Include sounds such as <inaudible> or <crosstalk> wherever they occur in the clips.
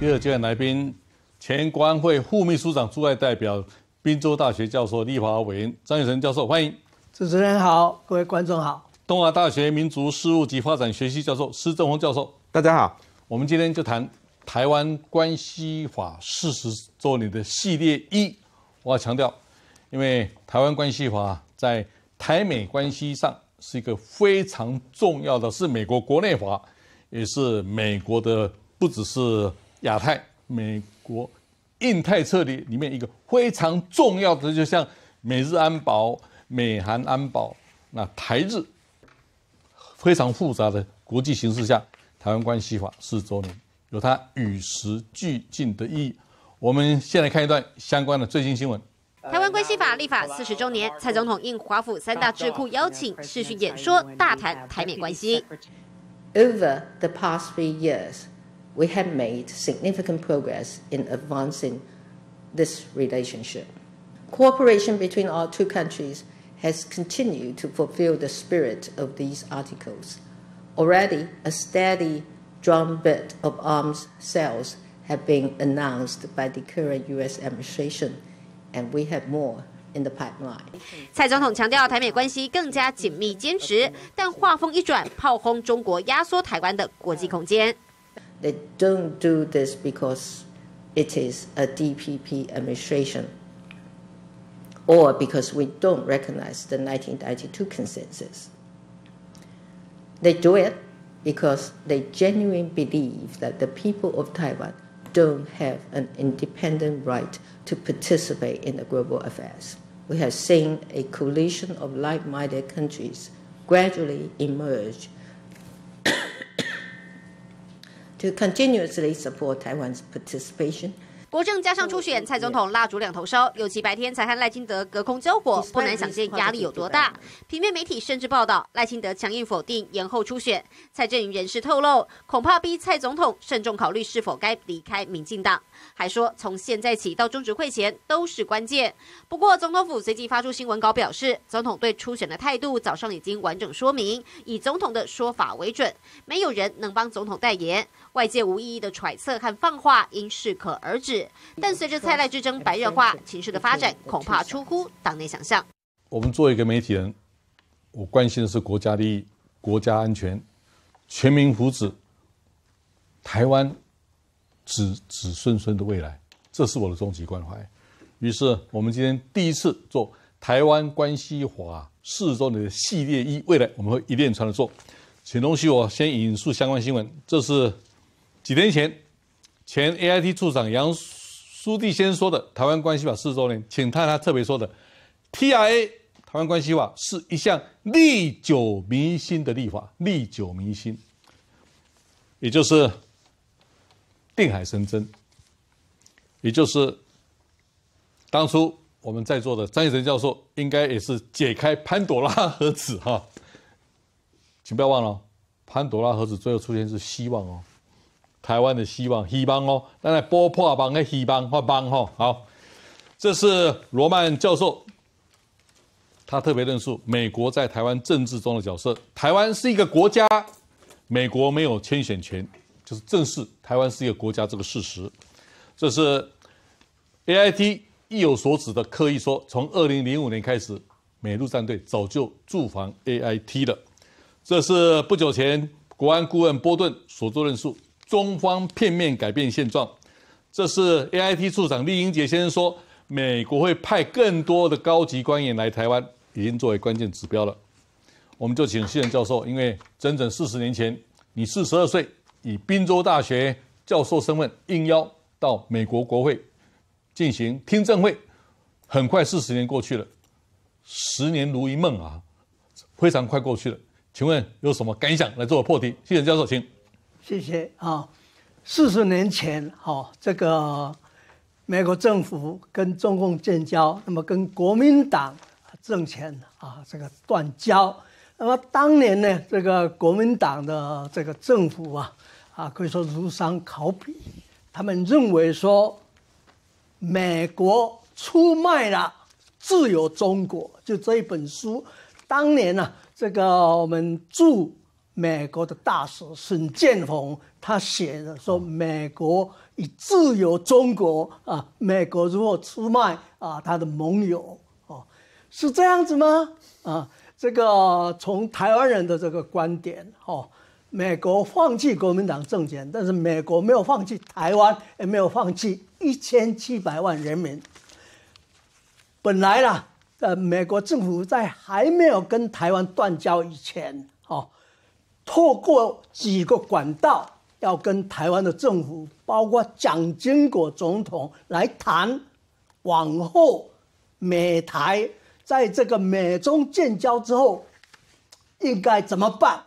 第二阶段来宾，前安会副秘书长驻外代表、滨州大学教授、立法委员张永成教授，欢迎。主持人好，各位观众好。东华大学民族事务及发展学系教授施正宏教授，大家好。我们今天就谈台湾关系法四十周年的系列一。我要强调，因为台湾关系法在台美关系上是一个非常重要的是美国国内法，也是美国的不只是。亚太、美国、印太策略里面一个非常重要的，就像美日安保、美韩安保，那台日非常复杂的国际形势下，台湾关系法四周年有它与时俱进的意义。我们先来看一段相关的最新新闻：台湾关系法立法四十周年，蔡总统应华府三大智库邀请，视讯演说，大谈台美关系。Over the past few years. we have made significant progress in advancing this relationship. Cooperation between our two countries has continued to fulfill the spirit of these articles. Already, a steady drumbeat of arms sales have been announced by the current U.S. administration, and we have more in the pipeline. They don't do this because it is a DPP administration or because we don't recognize the 1992 consensus. They do it because they genuinely believe that the people of Taiwan don't have an independent right to participate in the global affairs. We have seen a coalition of like minded countries gradually emerge 国政加上初选，蔡总统蜡烛两头烧。尤其白天才和赖清德隔空交火，不难想见压力有多大。平面媒体甚至报道赖清德强硬否定延后初选。蔡振宇人士透露，恐怕逼蔡总统慎重考虑是否该离开民进党。还说，从现在起到中执会前都是关键。不过，总统府随即发出新闻稿表示，总统对初选的态度早上已经完整说明，以总统的说法为准，没有人能帮总统代言。外界无意义的揣测和放话应适可而止，但随着蔡赖之争白热化，情势的发展恐怕出乎党内想象。我们做一个媒体人，我关心的是国家利益、国家安全、全民福祉、台湾子子孙孙的未来，这是我的终极关怀。于是，我们今天第一次做台湾关系华四周年系列一未来，我们会一连串的做，请容许我先引述相关新闻，这是。几天前，前 AIT 处长杨书弟先生说的台湾关系法四十周年，请看他特别说的：TIA 台湾关系法是一项历久弥新的立法，历久弥新，也就是定海神针。也就是当初我们在座的张义成教授，应该也是解开潘朵拉盒子哈，请不要忘了，潘朵拉盒子最后出现是希望哦。台湾的希望，希望哦，那在波破帮的希望，发帮吼。好。这是罗曼教授，他特别论述美国在台湾政治中的角色。台湾是一个国家，美国没有签选权，就是正式台湾是一个国家这个事实。这是 A I T 意有所指的刻意说，从二零零五年开始，美陆战队早就驻防 A I T 了。这是不久前国安顾问波顿所做论述。中方片面改变现状，这是 A I T 处长厉英杰先生说，美国会派更多的高级官员来台湾，已经作为关键指标了。我们就请谢仁教授，因为整整四十年前，你四十二岁，以宾州大学教授身份应邀到美国国会进行听证会，很快四十年过去了，十年如一梦啊，非常快过去了。请问有什么感想来做个破题？谢仁教授，请。谢谢啊！四十年前，哈，这个美国政府跟中共建交，那么跟国民党政权啊，这个断交。那么当年呢，这个国民党的这个政府啊，啊，可以说如丧考妣。他们认为说，美国出卖了自由中国，就这一本书，当年呢，这个我们驻美国的大使沈建宏他写的说：“美国以自由中国啊，美国如果出卖啊，他的盟友哦，是这样子吗？啊，这个从台湾人的这个观点哦，美国放弃国民党政权，但是美国没有放弃台湾，也没有放弃一千七百万人民。本来啦，呃，美国政府在还没有跟台湾断交以前哦。”透过几个管道，要跟台湾的政府，包括蒋经国总统来谈，往后美台在这个美中建交之后应该怎么办？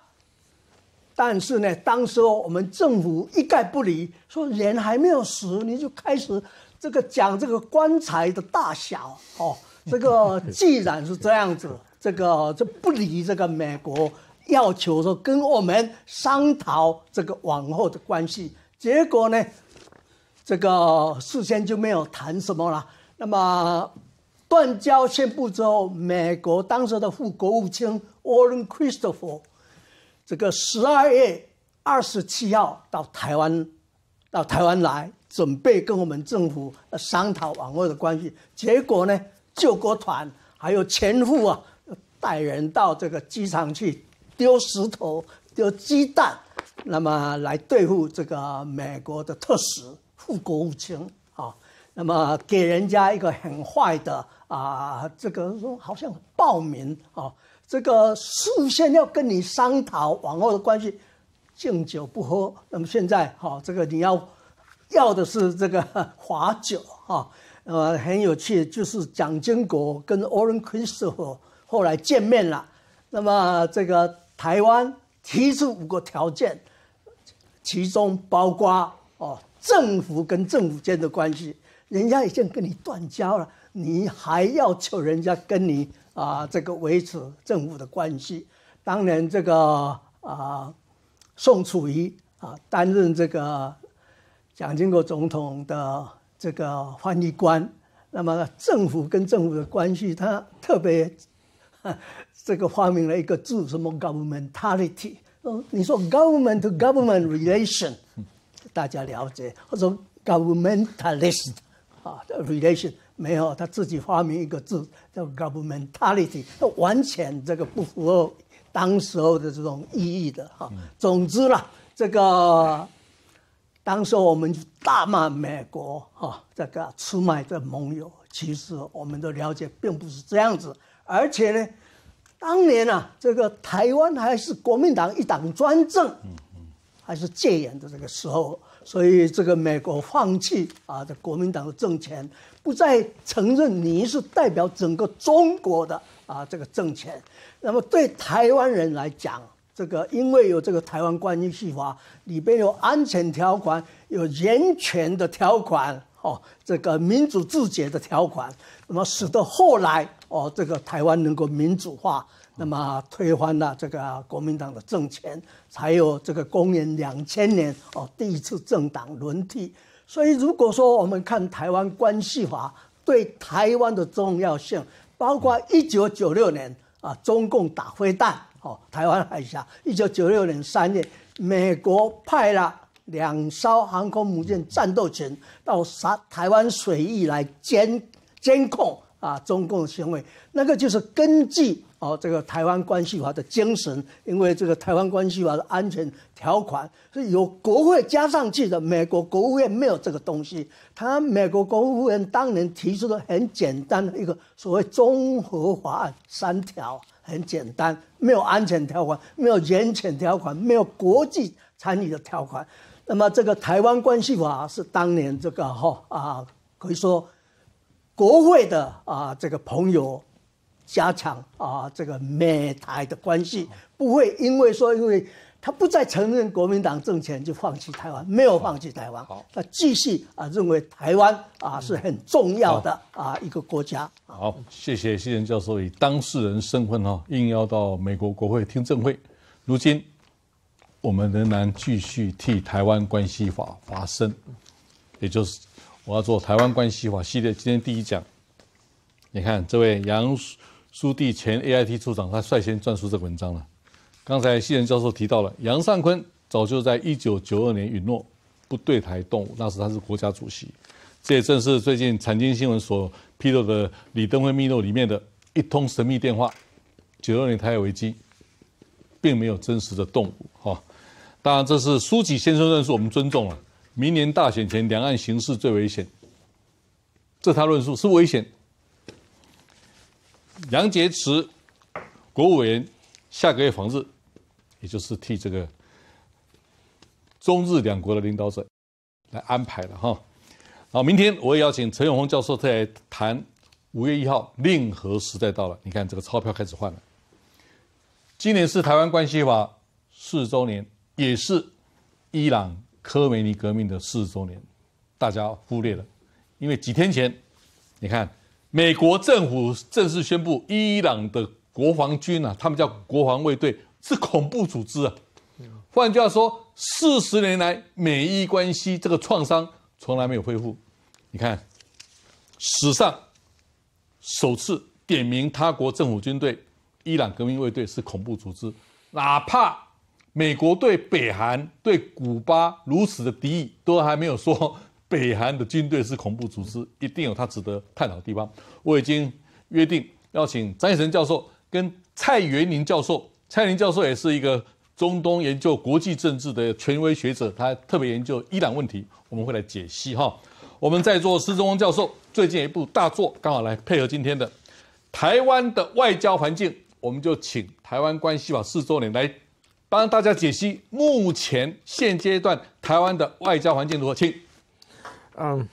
但是呢，当时我们政府一概不理，说人还没有死，你就开始这个讲这个棺材的大小哦。这个既然是这样子，这个就不理这个美国。要求说跟我们商讨这个往后的关系，结果呢，这个事先就没有谈什么了。那么，断交宣布之后，美国当时的副国务卿 Orin Christopher 这个十二月二十七号到台湾，到台湾来准备跟我们政府商讨往后的关系。结果呢，救国团还有前夫啊，带人到这个机场去。丢石头、丢鸡蛋，那么来对付这个美国的特使、副国务卿啊，那么给人家一个很坏的啊，这个好像暴民啊，这个事先要跟你商讨往后的关系，敬酒不喝。那么现在好，这个你要要的是这个华酒啊，呃，很有趣，就是蒋经国跟 o r i v e r Cristo 后来见面了，那么这个。台湾提出五个条件，其中包括哦，政府跟政府间的关系，人家已经跟你断交了，你还要求人家跟你啊这个维持政府的关系？当然，这个啊，宋楚瑜啊担任这个蒋经国总统的这个翻译官，那么政府跟政府的关系，他特别。这个发明了一个字，什么 governmentality？哦，你说 government to government relation，大家了解？或者说 governmentalist 啊，relation 没有？他自己发明一个字叫 governmentality，完全这个不符合当时候的这种意义的哈。总之啦，这个当时我们大骂美国哈，这个出卖的盟友。其实我们的了解并不是这样子，而且呢，当年啊，这个台湾还是国民党一党专政，还是戒严的这个时候，所以这个美国放弃啊，这国民党的政权，不再承认你是代表整个中国的啊这个政权。那么对台湾人来讲，这个因为有这个台湾关系法，里边有安全条款，有人权的条款。哦，这个民主自决的条款，那么使得后来哦，这个台湾能够民主化，那么推翻了这个国民党的政权，才有这个公元两千年哦第一次政党轮替。所以，如果说我们看台湾关系法对台湾的重要性，包括一九九六年啊，中共打飞弹哦，台湾海峡，一九九六年三月，美国派了。两艘航空母舰战斗群到台台湾水域来监监控啊，中共的行为那个就是根据哦这个台湾关系法的精神，因为这个台湾关系法的安全条款是由国会加上去的，美国国务院没有这个东西。他美国国务院当年提出的很简单的一个所谓综合法案三条，很简单，没有安全条款，没有人权条款，没有国际参与的条款。那么这个台湾关系法是当年这个哈啊可以说，国会的啊这个朋友加强啊这个美台的关系，不会因为说因为他不再承认国民党政权就放弃台湾，没有放弃台湾，他继续啊认为台湾啊是很重要的啊一个国家。好，谢谢谢仁教授以当事人身份哈应邀到美国国会听证会，如今。我们仍然继续替台湾关系法发声，也就是我要做台湾关系法系列今天第一讲。你看这位杨书弟前 AIT 处长，他率先撰述这个文章了。刚才谢仁教授提到了杨尚昆早就在一九九二年允诺不对台动武，那时他是国家主席。这也正是最近财经新闻所披露的李登辉秘录里面的一通神秘电话。九二年台海危机并没有真实的动武，哈。当然，这是苏启先生论述，我们尊重了。明年大选前，两岸形势最危险，这他论述是危险。杨洁篪，国务委员，下个月访日，也就是替这个中日两国的领导者来安排了哈。好，明天我也邀请陈永红教授再来谈。五月一号，令和时代到了，你看这个钞票开始换了。今年是台湾关系法四周年。也是伊朗科梅尼革命的四十周年，大家忽略了，因为几天前，你看美国政府正式宣布，伊朗的国防军啊，他们叫国防卫队，是恐怖组织啊。换句话说，四十年来美伊关系这个创伤从来没有恢复。你看，史上首次点名他国政府军队，伊朗革命卫队是恐怖组织，哪怕。美国对北韩、对古巴如此的敌意，都还没有说北韩的军队是恐怖组织，一定有他值得探讨的地方。我已经约定要请张雪成教授跟蔡元宁教授，蔡林教授也是一个中东研究、国际政治的权威学者，他特别研究伊朗问题，我们会来解析哈。我们在座施中光教授最近一部大作，刚好来配合今天的台湾的外交环境，我们就请台湾关系网四周年来。帮大家解析目前现阶段台湾的外交环境如何？请，嗯，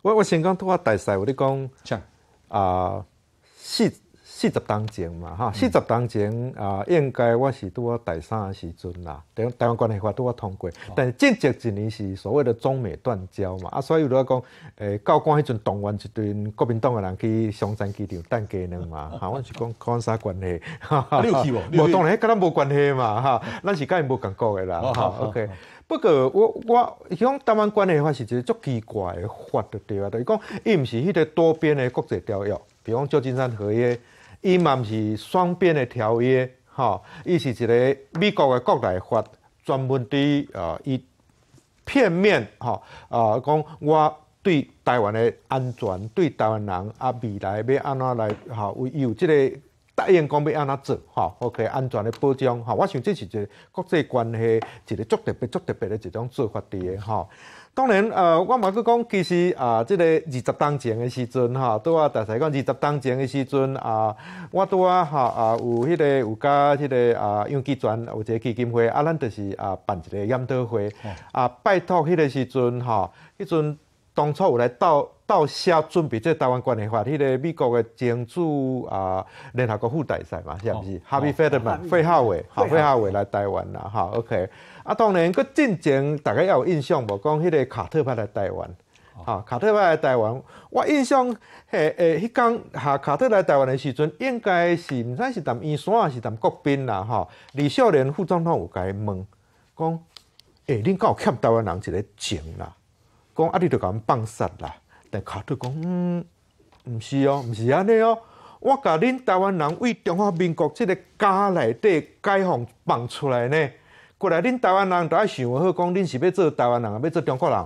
我我先讲拖话大赛，我得讲，像啊，是。四十当前嘛哈，四十当前啊，应该我是拄我大三诶时阵啦。等台湾关系法拄啊通过，但正值一年是所谓的中美断交嘛啊，所以有咧讲诶，教官迄阵动员一堆国民党诶人去香山机场等家卵嘛，<laughs> 哈，阮是讲看啥关系？你有去无？无当然，跟咱无关系嘛哈，咱是跟伊无共股诶啦。好，OK。不过我我香港台湾关系法是一个足奇怪诶法对对啊，就是讲伊毋是迄个多边诶国际条约，比方旧金山合约。伊嘛毋是双边的条约，吼伊是一个美国的国内法，专门对啊，伊片面吼啊，讲我对台湾的安全，对台湾人啊未来要安怎来哈，有即个答应讲要安怎做吼，我可以安全的保障哈。我想这是一个国际关系一个足特别足特别的一种做法的吼。当然，呃，我嘛去讲，其实啊，这个二十当前的时阵哈，拄啊，大台讲，二十当前的时阵啊，我拄啊哈啊，有迄个有甲迄个啊，用机转或者基金会，啊，咱就是啊办一个研讨会，啊，拜托迄个时阵哈，迄阵当初有来到。到下准备在台湾关系法，迄个美国的前主啊，联合国副大使嘛，是不是？哈比费德曼费浩伟，哈费浩伟来台湾啦，哈 OK。啊，当然佫进前大家也有印象无？讲迄个卡特派来台湾，哈卡特派来台湾，我印象诶诶，迄天哈卡特来台湾的时阵，应该是毋知是谈医山还是谈国宾啦，哈。李秀莲副总统有佮伊问讲：诶，恁有欠台湾人一个情啦，讲啊，你着甲阮放杀啦。但卡特讲嗯毋是哦毋是安尼哦我甲恁台湾人为中华民国即个家内底解放放出来呢过来恁台湾人都要想好讲恁是要做台湾人啊欲做中国人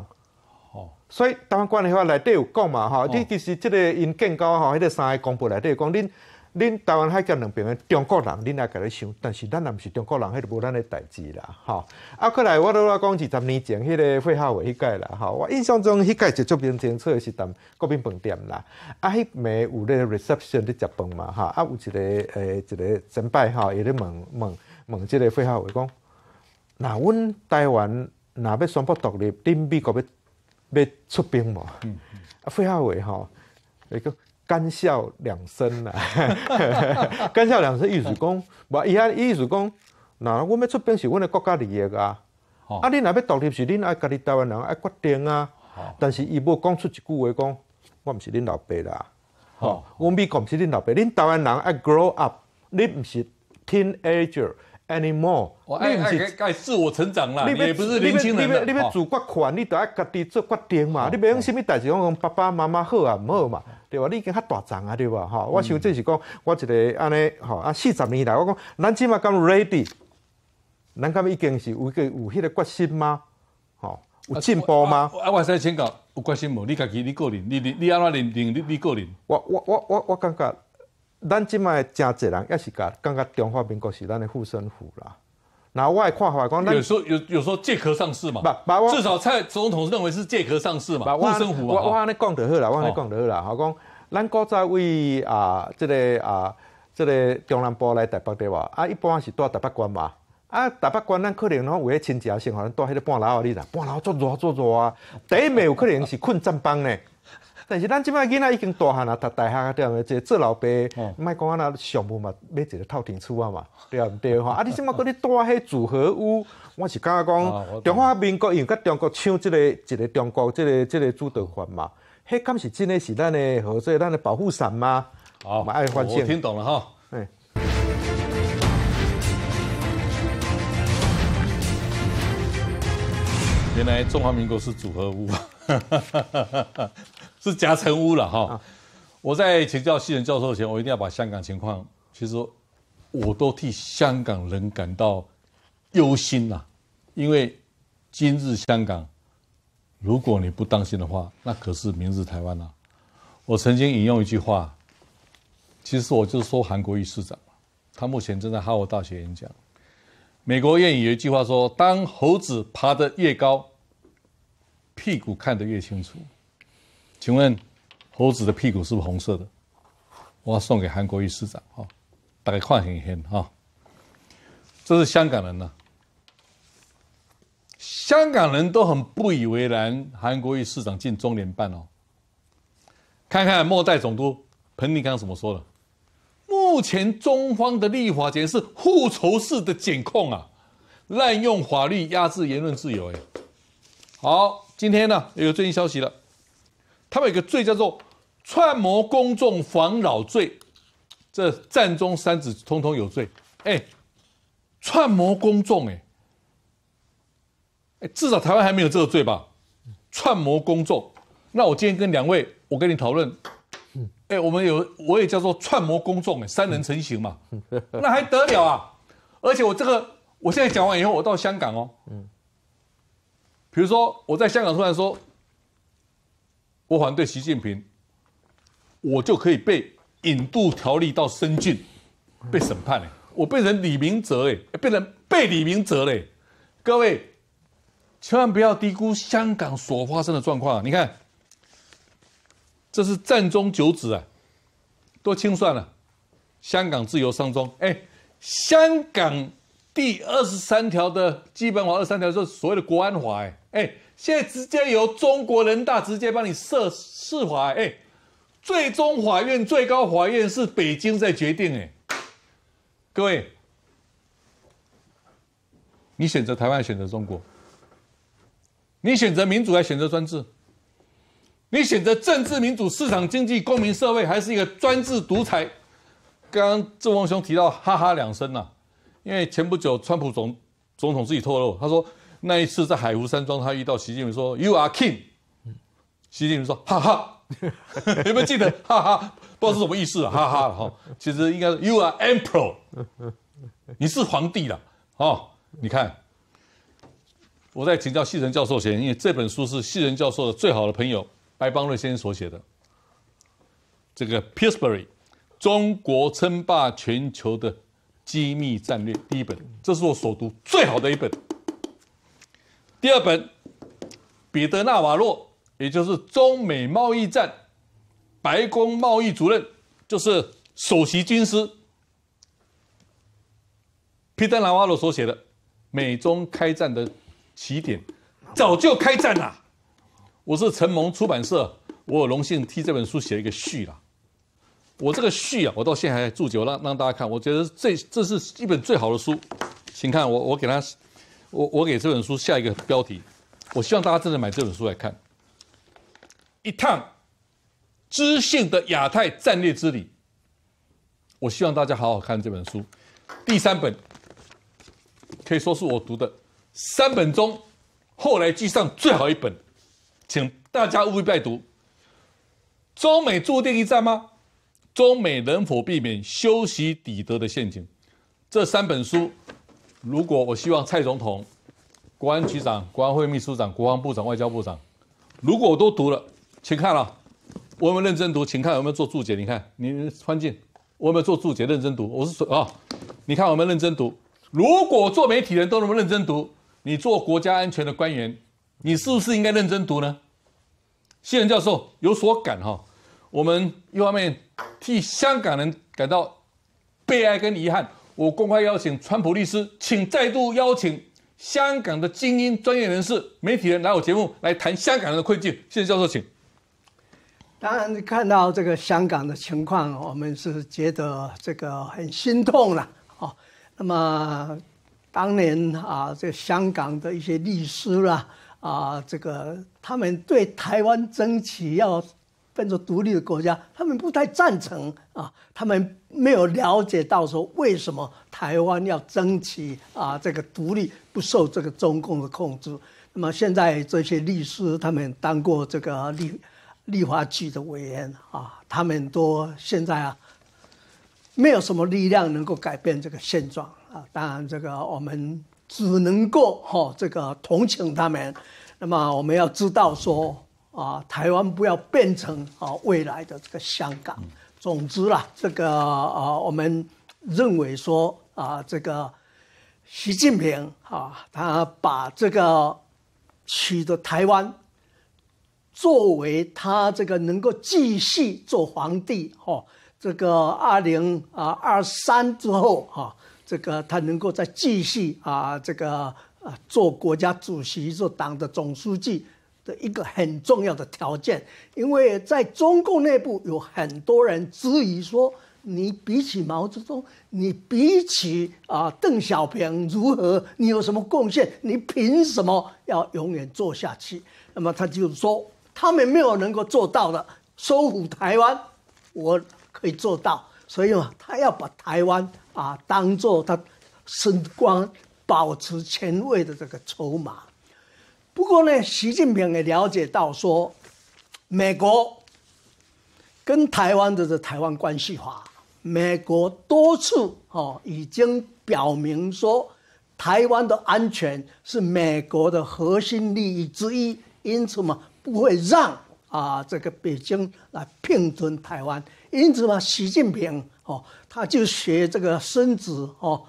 吼所以台湾关系法内底有讲嘛吼你其实即个因建交吼迄个三个公布内底讲恁恁台湾海峡两边的中国人，恁也甲咧想，但是咱也毋是中国人，迄就无咱的代志啦，吼，啊，过来我拄我讲是十年前迄个费孝伟迄届啦，吼，我印象中迄届就做兵，进出是踮国兵饭店啦。啊，迄边有咧 reception 咧食饭嘛，哈。啊，有一个诶，一个前拜吼，伊咧问问问即个费孝伟讲，那阮台湾，若要宣布独立，恁美国要要出兵无？嗯嗯。啊，费孝伟吼，伊讲。干笑两声啦，<laughs> 干笑两声，意思讲，我 <laughs> 伊遐意思讲，那阮要出兵是阮们的国家利益啊，啊，你若要独立是恁爱家己台湾人爱决定啊，但是伊无讲出一句话讲，我毋是恁老爸啦，吼、阮美国毋是恁老爸，恁台湾人爱 grow up，恁毋是 teenager。Any more？你唔是自我成长啦，也不是年轻人的哈。你要自骨款，你得爱家己做决定嘛。你唔用什么代志讲，爸爸妈妈好啊，唔好嘛，对吧？你已经较大长啊，对吧？哈！我想这是讲，我一个安尼哈，啊，四十年来我讲，咱起码讲 ready，咱敢已经是有个有迄个决心吗？吼，有进步吗？啊，我先请教，有决心无？你家己你个人，你你你安怎认定你你个人？我我我我我感觉。咱即卖真侪人也是甲感觉中华民国是咱的护身符啦。那我的看法讲，有时候有有时候借壳上市嘛，至少蔡总统认为是借壳上市嘛。护身符啊！我安尼讲就好啦，我安尼讲就好啦。好讲，咱国早为啊，即个啊，即个中南部来台北的话，啊，一般是住台北关嘛。啊，台北关咱可能拢有迄亲戚啊，先可能住迄个半楼啊，你啦。半楼做热做热啊，第一美有可能是困站房呢。但是咱即摆囡仔已经大汉啊，读大汉啊，对啊，即做老爸，莫讲啊那项目嘛，买一个套亭厝啊嘛，对不对？哈啊！你即摆讲你大黑组合屋，我是感觉讲中华民国用甲中国抢这个一个中国这个这个主导权嘛，迄敢是真的是咱的，或者是咱的保护伞吗？好，我听懂了哈，哎。原来中华民国是组合屋，哈哈哈哈哈哈。是夹层屋了哈！我在请教西仁教授前，我一定要把香港情况，其实我都替香港人感到忧心呐，因为今日香港，如果你不当心的话，那可是明日台湾啊！我曾经引用一句话，其实我就说韩国瑜市长，他目前正在哈佛大学演讲。美国谚语有一句话说：“当猴子爬得越高，屁股看得越清楚。”请问，猴子的屁股是不是红色的？我要送给韩国瑜市长哈，大概看很黑哈。这是香港人呐，香港人都很不以为然。韩国瑜市长进中联办哦，看看末代总督彭定康怎么说的：目前中方的立法权是复仇式的检控啊，滥用法律压制言论自由。哎，好，今天呢有最新消息了。他们有一个罪叫做串谋公众防扰罪，这战中三子通通有罪。哎，串谋公众，哎，至少台湾还没有这个罪吧？串谋公众，那我今天跟两位，我跟你讨论，哎，我们有，我也叫做串谋公众，哎，三人成行嘛，那还得了啊？而且我这个，我现在讲完以后，我到香港哦，嗯，比如说我在香港突然说。我反对习近平，我就可以被引渡条例到深圳，被审判嘞！我变成李明哲哎，变成被李明哲嘞！各位，千万不要低估香港所发生的状况。你看，这是战中九子啊，多清算了。香港自由商中，哎，香港第二十三条的基本法二十三条是所谓的国安法，哎哎。现在直接由中国人大直接帮你设释法，哎，最终法院、最高法院是北京在决定，哎，各位，你选择台湾，选择中国，你选择民主还选择专制？你选择政治民主、市场经济、公民社会，还是一个专制独裁？刚刚郑文兄提到，哈哈两声呐，因为前不久川普总总统自己透露，他说。那一次在海湖山庄，他遇到习近平说 “You are king”，习近平说“ <laughs> 哈哈”，<laughs> 有没有记得“ <laughs> 哈哈”？不知道是什么意思，“哈哈”哈。其实应该是 “You are emperor”，你是皇帝了哦。你看，我在请教西仁教授前，因为这本书是西仁教授的最好的朋友白邦瑞先生所写的，《这个 Piersbury 中国称霸全球的机密战略》第一本，这是我所读最好的一本。第二本，彼得·纳瓦洛，也就是中美贸易战白宫贸易主任，就是首席军师彼得·纳瓦洛所写的《美中开战的起点》，早就开战了。我是承蒙出版社，我有荣幸替这本书写一个序了。我这个序啊，我到现在还注脚，让让大家看。我觉得这这是一本最好的书，请看我我给他。我我给这本书下一个标题，我希望大家真的买这本书来看，一趟知性的亚太战略之旅。我希望大家好好看这本书，第三本可以说是我读的三本中后来居上最好一本，请大家务必拜读。中美注定一战吗？中美能否避免修习底德的陷阱？这三本书。如果我希望蔡总统、国安局长、国安会秘书长、国防部长、外交部长，如果我都读了，请看啊，我们认真读，请看有没有做注解？你看，你潘进，有没有做注解？认真读，我是说啊，你看我们认真读。如果做媒体人都那么认真读，你做国家安全的官员，你是不是应该认真读呢？谢仁教授有所感哈，我们一方面替香港人感到悲哀跟遗憾。我公开邀请川普律师，请再度邀请香港的精英专业人士、媒体人来我节目来谈香港人的困境。谢谢教授，请。当然看到这个香港的情况，我们是觉得这个很心痛了。哦，那么当年啊，这香港的一些律师啦，啊，这个他们对台湾争取要。分作独立的国家，他们不太赞成啊，他们没有了解到说为什么台湾要争取啊这个独立，不受这个中共的控制。那么现在这些律师，他们当过这个立立法局的委员啊，他们都现在啊没有什么力量能够改变这个现状啊。当然，这个我们只能够哈这个同情他们。那么我们要知道说。啊，台湾不要变成啊未来的这个香港。总之啦，这个啊，我们认为说啊，这个习近平啊，他把这个取得台湾作为他这个能够继续做皇帝哈，这个二零啊二三之后哈，这个他能够再继续啊这个啊做国家主席，做党的总书记。一个很重要的条件，因为在中共内部有很多人质疑说，你比起毛泽东，你比起啊邓小平如何？你有什么贡献？你凭什么要永远做下去？那么他就说，他们没有能够做到的，收复台湾，我可以做到。所以嘛，他要把台湾啊当做他升官、保持前卫的这个筹码。不过呢，习近平也了解到说，美国跟台湾的这台湾关系法，美国多次哦已经表明说，台湾的安全是美国的核心利益之一，因此嘛不会让啊这个北京来并吞台湾，因此嘛习近平哦他就学这个孙子哦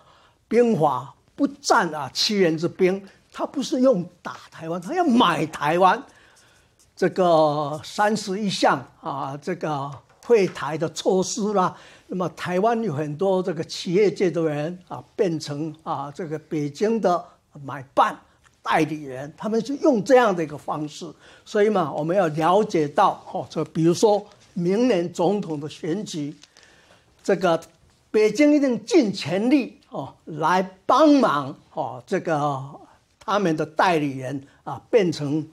兵法，不战啊欺人之兵。他不是用打台湾，他要买台湾，这个三十一项啊，这个会台的措施啦。那么台湾有很多这个企业界的人啊，变成啊这个北京的买办代理人，他们是用这样的一个方式。所以嘛，我们要了解到哦，这比如说明年总统的选举，这个北京一定尽全力哦来帮忙哦这个。他们的代理人啊，变成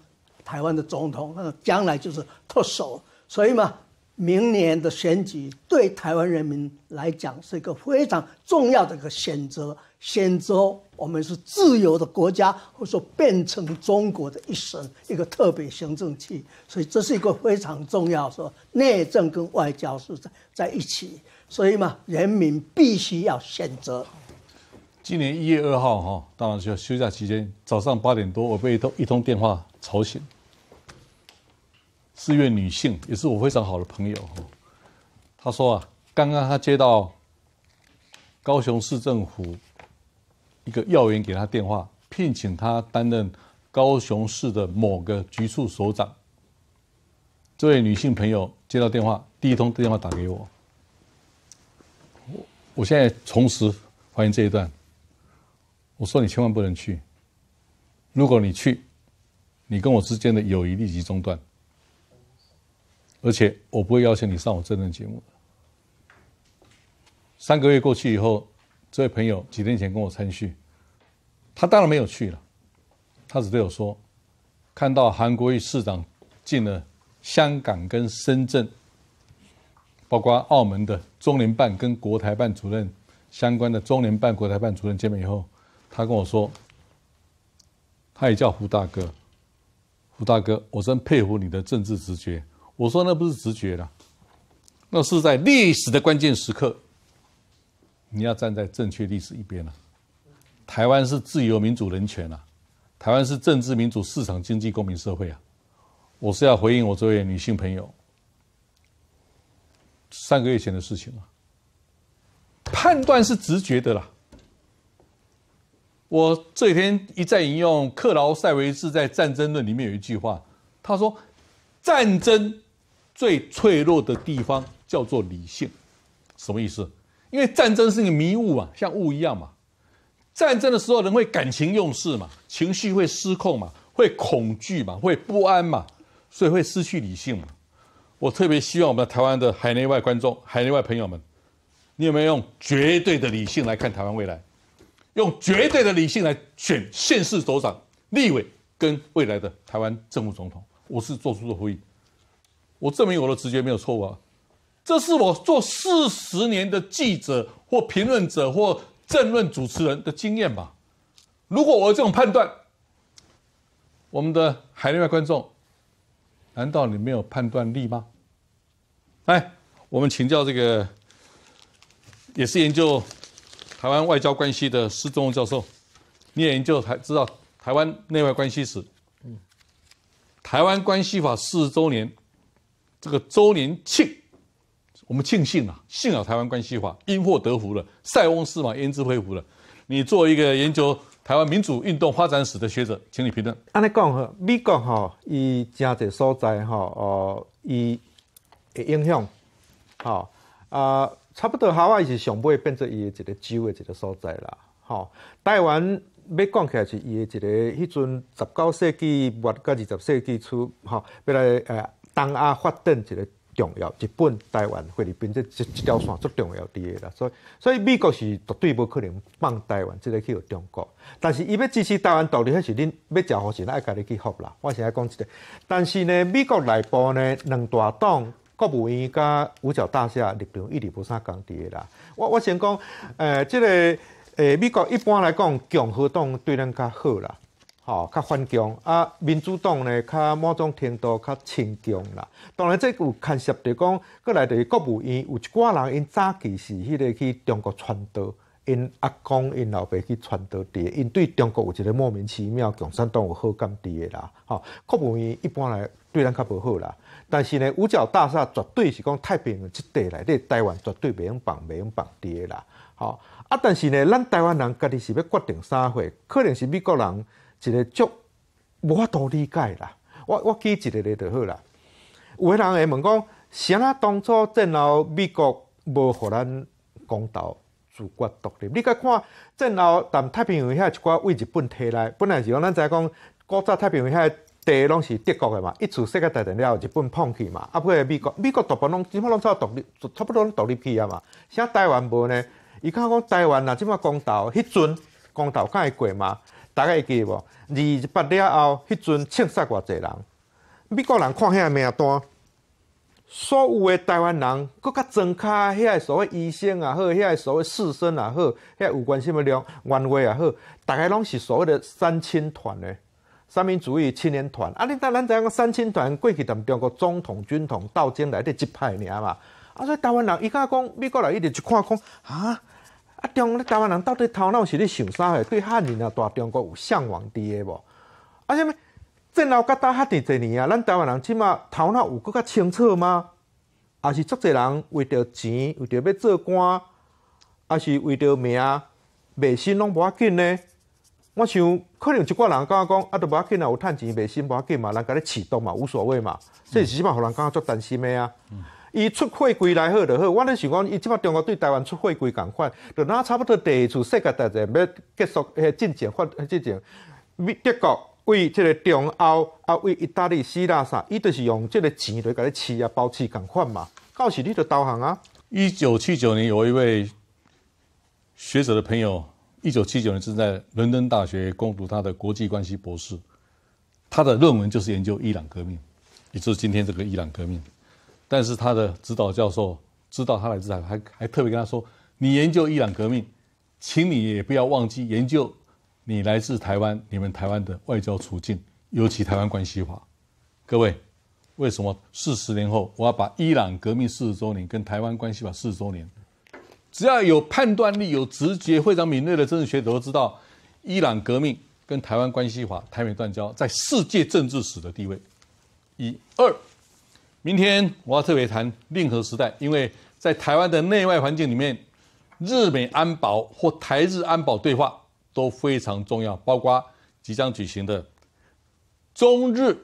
台湾的总统，那将来就是特首。所以嘛，明年的选举对台湾人民来讲是一个非常重要的一个选择。选择我们是自由的国家，或者说变成中国的一省，一个特别行政区。所以这是一个非常重要说内政跟外交是在在一起。所以嘛，人民必须要选择。今年一月二号，哈，当然要休假期间，早上八点多，我被一通一通电话吵醒。是位女性，也是我非常好的朋友，她说啊，刚刚她接到高雄市政府一个要员给她电话，聘请她担任高雄市的某个局处首长。这位女性朋友接到电话，第一通电话打给我，我我现在重拾欢迎这一段。我说你千万不能去，如果你去，你跟我之间的友谊立即中断，而且我不会邀请你上我这档节目。三个月过去以后，这位朋友几天前跟我参叙，他当然没有去了，他只对我说，看到韩国瑜市长进了香港跟深圳，包括澳门的中联办跟国台办主任相关的中联办国台办主任见面以后。他跟我说：“他也叫胡大哥，胡大哥，我真佩服你的政治直觉。”我说：“那不是直觉了，那是在历史的关键时刻，你要站在正确历史一边了。台湾是自由民主人权啊，台湾是政治民主市场经济公民社会啊。我是要回应我这位女性朋友三个月前的事情啊。判断是直觉的啦。”我这几天一再引用克劳塞维茨在《战争论》里面有一句话，他说：“战争最脆弱的地方叫做理性。”什么意思？因为战争是一个迷雾嘛，像雾一样嘛。战争的时候人会感情用事嘛，情绪会失控嘛，会恐惧嘛，会不安嘛，所以会失去理性嘛。我特别希望我们台湾的海内外观众、海内外朋友们，你有没有用绝对的理性来看台湾未来？用绝对的理性来选县市首长、立委跟未来的台湾政府总统，我是做出的呼吁。我证明我的直觉没有错误啊！这是我做四十年的记者、或评论者、或政论主持人的经验吧。如果我有这种判断，我们的海内外观众，难道你没有判断力吗？来，我们请教这个，也是研究。台湾外交关系的施中教授，你也研究台，知道台湾内外关系史。台湾关系法四十周年这个周年庆，我们庆幸啊，幸好台湾关系法因祸得福了，塞翁失马焉知非福了。你作为一个研究台湾民主运动发展史的学者，请你评论。安尼讲哈，你讲哈，伊正侪所在哈，哦，伊的影响，哈啊。差不多，海外是上尾变成伊的一个州的一个所在啦。吼，台湾要讲起来是伊的一个，迄阵十九世纪末、甲二十世纪初，吼，要来诶东亚发展一个重要，日本、台湾、菲律宾这这这条线足重要滴个啦。所以，所以美国是绝对无可能放台湾，即个去互中国。但是伊要支持台湾独立，那是恁要食好是爱家己去服啦。我现在讲一个，但是呢，美国内部呢，两大党。国务院甲五角大厦立场一直无啥伫诶啦。我我想讲，诶，即个诶，美国一般来讲共和党对咱较好啦，吼，较反共；啊，民主党咧较某种程度较亲共啦。当然，这有牵涉着讲，过来的国务院有一寡人因早期是迄个去中国传道，因阿公因老爸去传道地，因对中国有一个莫名其妙共产党有好感地啦。吼，国务院一般来对咱较无好啦。但是呢，五角大厦绝对是讲太平洋即块内底，台湾绝对袂用放袂用放伫诶啦。吼啊，但是呢，咱台湾人家己是要决定啥货，可能是美国人一个足无法度理解啦。我我记一个咧就好啦。有诶人会问讲，啥当初最后美国无互咱公道，自觉独立？你甲看正后，但太平洋遐一寡为日本摕来，本来是讲咱影讲，国在太平洋遐。个拢是德国的嘛，一次世界大战了，后，日本放弃嘛，啊，不美国美国大部分拢，即马拢差独立，差不多拢独立去啊嘛。啥台湾无呢，伊讲讲台湾啊，即马光头，迄阵光头敢会过嘛？大家会记无？二一八了后，迄阵枪杀偌济人，美国人看遐名单，所有的台湾人，搁较睁开，遐所谓医生也好，遐所谓士绅也好，遐有关什么量，原话也好，大概拢是所谓的三亲团呢。三民主义青年团，啊，你当咱知影讲？三青团过去同中国总统、军统斗争来都一派尔嘛。啊，所以台湾人伊家讲，美国人一直一看讲，啊，啊，中，你台湾人到底头脑是咧想啥？对汉人啊，大中国有向往伫诶无？啊，啥物？即老甲大汉伫侪年啊，咱台湾人即码头脑有搁较清楚吗？啊，是足侪人为着钱，为着要做官，啊，是为着名，卖身拢无要紧呢？我想，可能一寡人讲讲，啊，都无要紧啊，有趁钱卖身无要紧嘛，人家咧启动嘛，无所谓嘛。即起码，互人觉足担心的啊？伊出货归来好就好。我咧想讲，伊即摆中国对台湾出货归共款，就拿差不多第一次世界大战要结束，迄进展发进展。德国为即个中欧啊，为意大利、希腊啥，伊都是用即个钱来你饲啊，包饲共款嘛。到时你就导航啊。一九七九年，有一位学者的朋友。一九七九年正在伦敦大学攻读他的国际关系博士，他的论文就是研究伊朗革命，也就是今天这个伊朗革命。但是他的指导教授知道他来自台，还还特别跟他说：“你研究伊朗革命，请你也不要忘记研究你来自台湾，你们台湾的外交处境，尤其台湾关系法。”各位，为什么四十年后我要把伊朗革命四十周年跟台湾关系法四十周年？只要有判断力、有直觉、非常敏锐的政治学者都知道，伊朗革命跟台湾关系法、台美断交在世界政治史的地位。一、二，明天我要特别谈令和时代，因为在台湾的内外环境里面，日美安保或台日安保对话都非常重要，包括即将举行的中日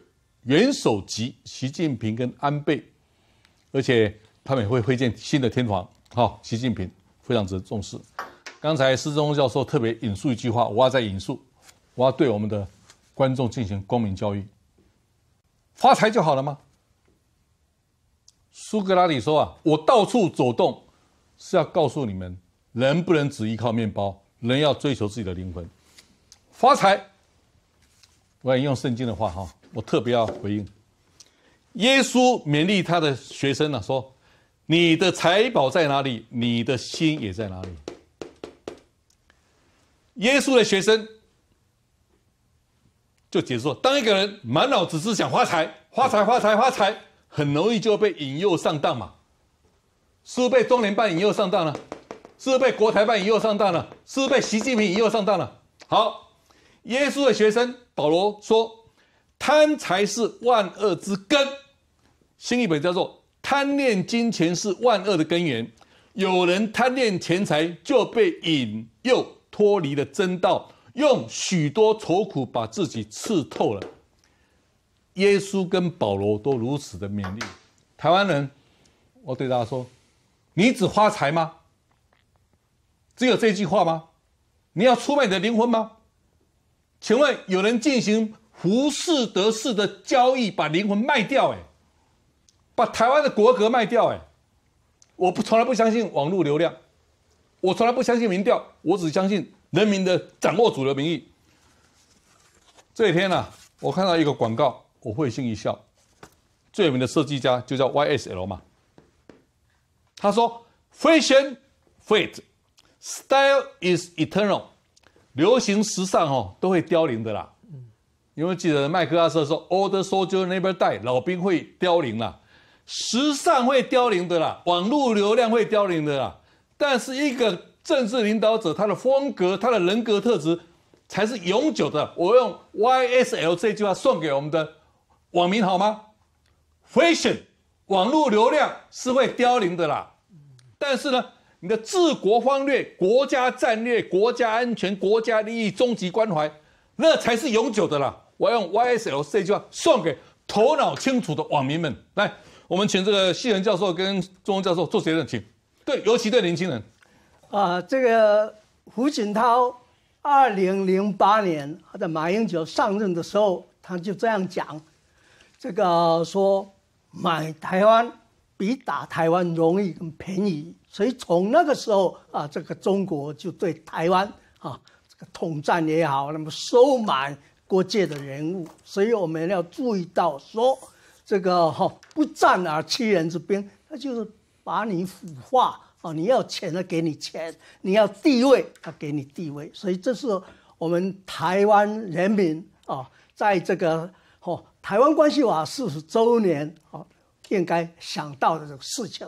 元首级，习近平跟安倍，而且他们也会会见新的天皇。好，习近平非常值得重视。刚才施中教授特别引述一句话，我要再引述，我要对我们的观众进行公民教育。发财就好了吗？苏格拉底说啊，我到处走动，是要告诉你们，人不能只依靠面包，人要追求自己的灵魂。发财，我要用圣经的话哈，我特别要回应，耶稣勉励他的学生呢说。你的财宝在哪里？你的心也在哪里？耶稣的学生就解说：当一个人满脑子是想发财、发财、发财、发财，很容易就被引诱上当嘛。是不被中联办引诱上当了？是不被国台办引诱上当了？是被习近平引诱上当了？好，耶稣的学生保罗说：贪财是万恶之根。新一本叫做。贪恋金钱是万恶的根源。有人贪恋钱财，就被引诱脱离了真道，用许多愁苦把自己刺透了。耶稣跟保罗都如此的勉励台湾人。我对他说：“你只发财吗？只有这句话吗？你要出卖你的灵魂吗？”请问有人进行福士德式的交易，把灵魂卖掉？哎。把台湾的国格卖掉，哎！我不从来不相信网络流量，我从来不相信民调，我只相信人民的掌握主流民意。这一天呢，我看到一个广告，我会心一笑。最有名的设计家就叫 YSL 嘛，他说：“Fashion f i t s t y l e is eternal。”流行时尚哦，都会凋零的啦。因为记得麦克阿瑟说：“All the s o l d i e r never die，老兵会凋零了。”时尚会凋零的啦，网络流量会凋零的啦。但是一个政治领导者，他的风格、他的人格特质，才是永久的。我用 Y S L 这句话送给我们的网民好吗？Fashion，网络流量是会凋零的啦。但是呢，你的治国方略、国家战略、国家安全、国家利益、终极关怀，那才是永久的啦。我用 Y S L 这句话送给头脑清楚的网民们来。我们请这个西恒教授跟钟荣教授做些澄请对，尤其对年轻人。啊，这个胡锦涛二零零八年他在马英九上任的时候，他就这样讲，这个说买台湾比打台湾容易更便宜。所以从那个时候啊，这个中国就对台湾啊，这个统战也好，那么收买国界的人物。所以我们要注意到说。这个哈不战而屈人之兵，他就是把你腐化啊！你要钱他给你钱；你要地位，他给你地位。所以这是我们台湾人民啊，在这个哈台湾关系法四十周年啊，应该想到的这个事情。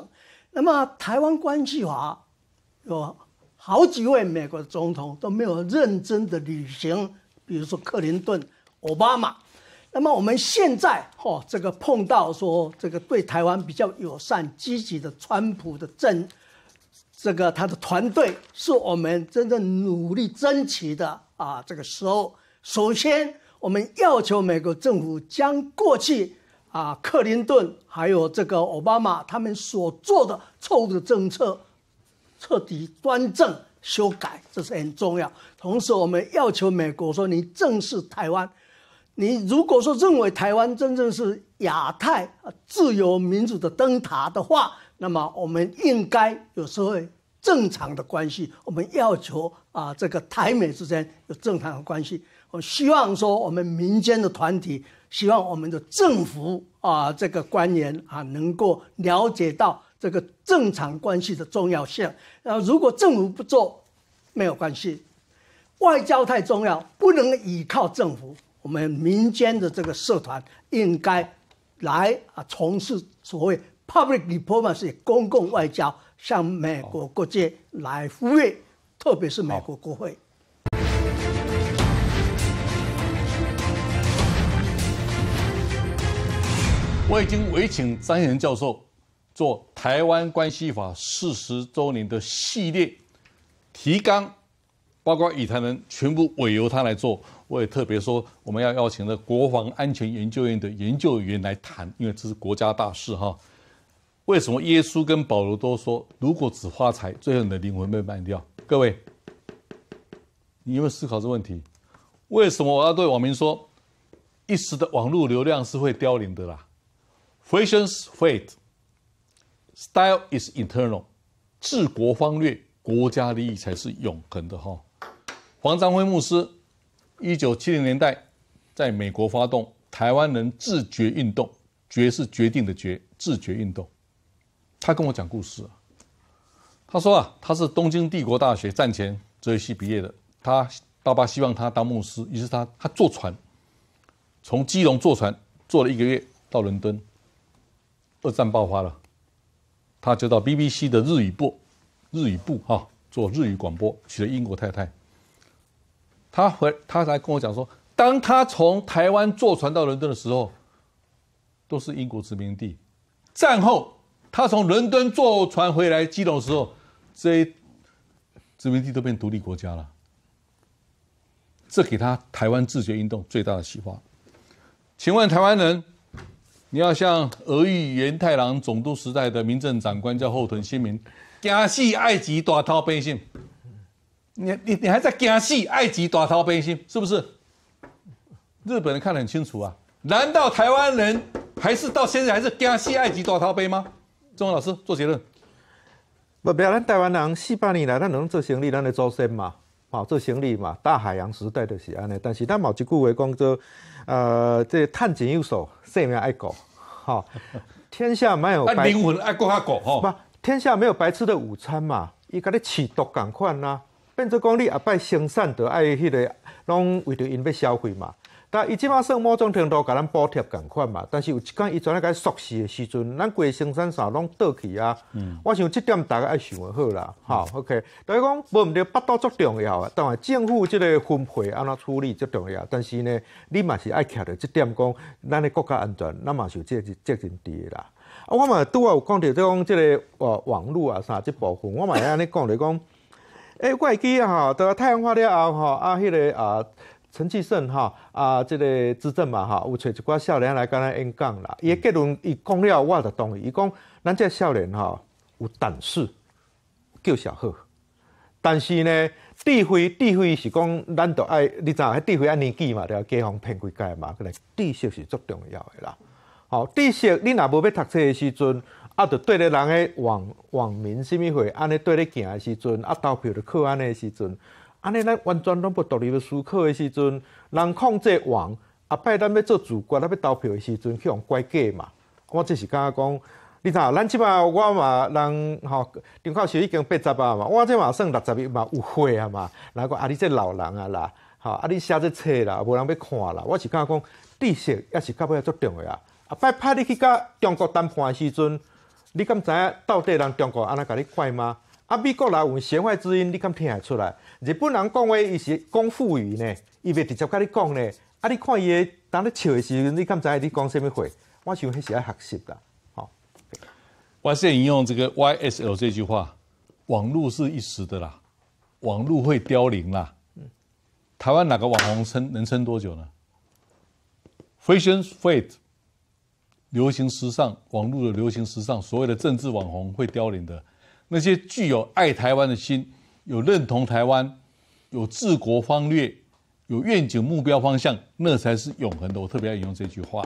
那么台湾关系法有好几位美国总统都没有认真的履行，比如说克林顿、奥巴马。那么我们现在哦，这个碰到说这个对台湾比较友善、积极的川普的政，这个他的团队是我们真正努力争取的啊。这个时候，首先我们要求美国政府将过去啊克林顿还有这个奥巴马他们所做的错误的政策彻底端正、修改，这是很重要。同时，我们要求美国说，你正视台湾。你如果说认为台湾真正是亚太啊自由民主的灯塔的话，那么我们应该有社会正常的关系。我们要求啊这个台美之间有正常的关系。我希望说我们民间的团体，希望我们的政府啊这个官员啊能够了解到这个正常关系的重要性。啊，如果政府不做，没有关系，外交太重要，不能依靠政府。我们民间的这个社团应该来啊从事所谓 public diplomacy 公共外交，向美国各界来呼吁，特别是美国国会。我已经委请张延教授做台湾关系法四十周年的系列提纲。包括以太人全部委由他来做，我也特别说，我们要邀请的国防安全研究院的研究员来谈，因为这是国家大事哈。为什么耶稣跟保罗都说，如果只发财，最后你的灵魂被卖掉？各位，你有有思考这问题，为什么我要对网民说，一时的网路流量是会凋零的啦？Fashion s fades，style is eternal。治国方略、国家利益才是永恒的哈。黄章辉牧师，一九七零年代在美国发动台湾人自觉运动，决是决定的决，自觉运动。他跟我讲故事，他说啊，他是东京帝国大学战前哲学系毕业的，他爸爸希望他当牧师，于是他他坐船，从基隆坐船坐了一个月到伦敦。二战爆发了，他就到 BBC 的日语部，日语部啊做日语广播，娶了英国太太。他回，他才跟我讲说，当他从台湾坐船到伦敦的时候，都是英国殖民地。战后，他从伦敦坐船回来基隆的时候，这些殖民地都变独立国家了。这给他台湾自觉运动最大的启发。请问台湾人，你要像俄裔原太郎总督时代的民政长官叫后藤新民，加系埃及大头兵信？你你你还在惊西埃及大逃兵心是不是？日本人看得很清楚啊！难道台湾人还是到现在还是惊西埃及大逃杯吗？钟荣老师做结论。不，不要，咱台湾人四百年来，咱能做生意，咱来招生嘛，好做生意嘛。大海洋时代的是安尼。但是咱某一句为讲做，呃，这探井又少，下面爱国，好，天下没有白灵魂爱国哈国，不，天下没有白吃的午餐嘛，伊个你企图赶快呐。变做讲，你后摆生产着爱迄个，拢为着因要消费嘛。但伊即马算某种程度，甲咱补贴共款嘛。但是有一间，伊做那个熟食诶时阵，咱个生产线拢倒去啊。嗯，我想即点大家爱想诶好啦。哈，OK。所以讲，无毋对，巴肚足重要啊。当然政府即个分配安怎处理足重要。但是呢，你嘛是爱徛着即点讲，咱诶国家安全，咱嘛是有责任责任诶啦。啊，我嘛拄啊有讲到，即即个呃网络啊啥即部分，我嘛会安尼讲着讲。诶、哎，我记啊，太阳花了后，吼，啊，迄个啊，陈其胜，吼，啊，这个执政嘛，吼，有找一寡少年来跟咱演讲啦。伊、也结论，伊讲了，我着同意。伊讲，咱这少年吼，有胆识，叫小贺。但是呢，智慧，智慧是讲咱都爱，你知影？智慧按年纪嘛，要加防偏贵介嘛。可能知识是足重要的啦。哦，知识，你若无要读册的时阵。啊！对咧人诶网网民，甚物货？安尼对咧行诶时阵，啊投票的靠安尼诶时阵，安尼咱完全拢无独立诶思考诶时阵，人控制网。啊！拜咱要做主角，咱要投票诶时阵去互拐计嘛。我即是讲，讲你看，咱即摆我嘛人吼，中考时已经八十啊嘛，我即嘛算六十嘛有会啊嘛。那个啊，你即老人啊啦，吼啊，你写这册啦，无人要看啦。我是讲，讲知识也是较要足重要啊。啊！拜拜你去甲中国谈判诶时阵，你敢知影到底人中国安那搞你怪吗？啊，美国人有弦外之音，你敢听出来？日本人讲话，伊是讲汉语呢，伊袂直接跟你讲呢。啊，你看伊，当你笑的时候，你敢知伊讲什么话？我想还是要学习的。好，我在引用这个 YSL 这句话：网络是一时的啦，网络会凋零啦。台湾哪个网红撑能撑多久呢 f a s h i o n faith。流行时尚，网络的流行时尚，所谓的政治网红会凋零的。那些具有爱台湾的心，有认同台湾，有治国方略，有愿景目标方向，那才是永恒的。我特别引用这句话。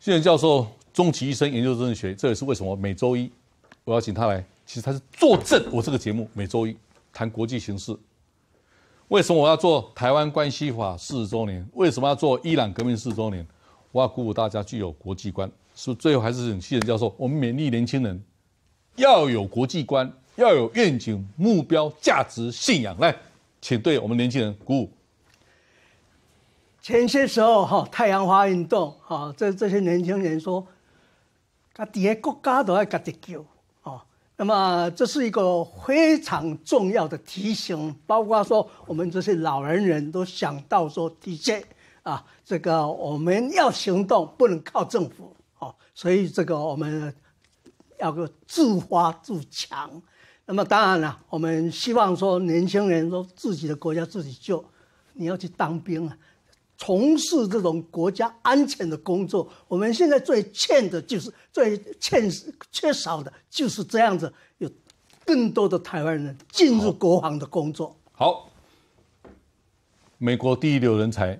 谢仁教授终其一生研究政治学，这也是为什么每周一我要请他来。其实他是坐镇我这个节目每周一谈国际形势。为什么我要做台湾关系法四十周年？为什么要做伊朗革命四十周年？我要鼓舞大家具有国际观，不是最后还是很气人教授。我们勉励年轻人要有国际观，要有愿景、目标、价值、信仰。来，请对我们年轻人鼓舞。前些时候哈，太阳花运动哈，这这些年轻人说，他底下国家都要搞自救啊。那么这是一个非常重要的提醒，包括说我们这些老人人都想到说 DJ。啊，这个我们要行动，不能靠政府哦。所以这个我们要个自发自强。那么当然了，我们希望说，年轻人说自己的国家自己救。你要去当兵啊，从事这种国家安全的工作。我们现在最欠的就是最欠缺少的就是这样子，有更多的台湾人进入国防的工作。好，美国第一流人才。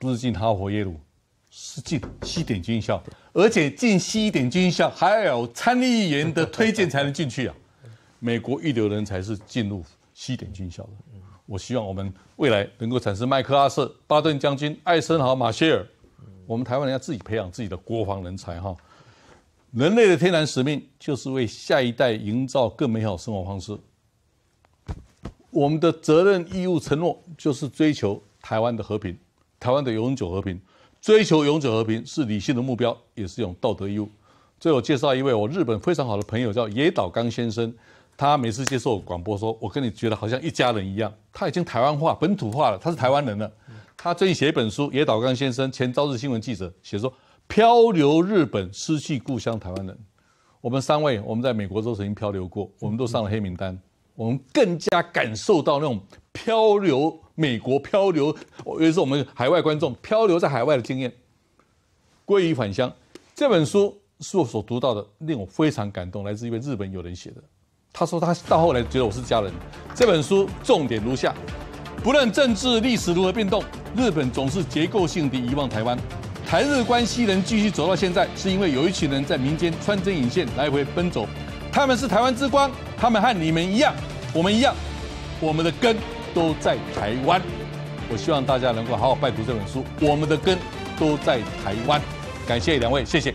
不是进哈佛耶鲁，是进西点军校，而且进西点军校还要参议员的推荐才能进去啊。美国一流人才是进入西点军校的。我希望我们未来能够产生麦克阿瑟、巴顿将军、艾森豪、马歇尔。我们台湾人要自己培养自己的国防人才哈。人类的天然使命就是为下一代营造更美好生活方式。我们的责任、义务、承诺就是追求台湾的和平。台湾的永久和平，追求永久和平是理性的目标，也是一种道德义务。最后介绍一位我日本非常好的朋友，叫野岛刚先生。他每次接受广播说：“我跟你觉得好像一家人一样。”他已经台湾化、本土化了，他是台湾人了。他最近写一本书，野岛刚先生，前朝日新闻记者，写说：“漂流日本，失去故乡，台湾人。”我们三位我们在美国都曾经漂流过，我们都上了黑名单，我们更加感受到那种漂流。美国漂流，尤其是我们海外观众漂流在海外的经验，归于返乡。这本书是我所读到的令我非常感动，来自一位日本友人写的。他说他到后来觉得我是家人。这本书重点如下：不论政治历史如何变动，日本总是结构性的遗忘台湾。台日关系能继续走到现在，是因为有一群人在民间穿针引线，来回奔走。他们是台湾之光，他们和你们一样，我们一样，我们的根。都在台湾，我希望大家能够好好拜读这本书。我们的根都在台湾，感谢两位，谢谢。